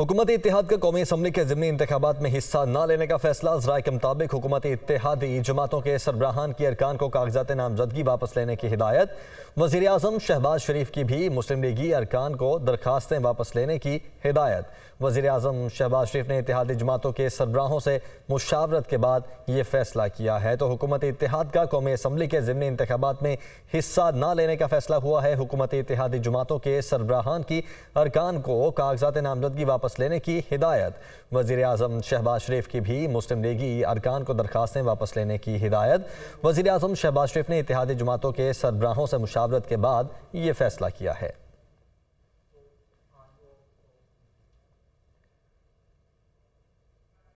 हुकूमत इतिहाद का कौमी असम्बली के ज़मनी इंतबात में हिस्सा न लेने का फैसला जराए के मुताबिक हुकूमत इतिहादी जमातों के सरबराहान की अरकान को कागजात नामजदगी वापस लेने की हिदायत वजी अजम शहबाज शरीफ की भी मुस्लिम लीगी अरकान को दरखास्तें वापस लेने की हिदायत वजी अजम शहबाज शरीफ ने इतिहादी जमातों के सरबराहों से मुशावरत के बाद ये फैसला किया है तो हुकूमत इतिहाद का कौमी असम्बली के ज़मनी इंतबात में हिस्सा न लेने का फैसला हुआ है हुकूमत इतिहादी जमातों के सरबराहान की अरकान को कागजात नामजदगी वापस वापस लेने की हिदायत वजी अजम शहबाज शरीफ की भी मुस्लिम लीगी अरकान को दरखास्तें वापस लेने की हिदायत वजीर अजम शहबाज शरीफ ने इतिहादी जमातों के सरबराहों से मुशावरत के बाद ये फैसला किया है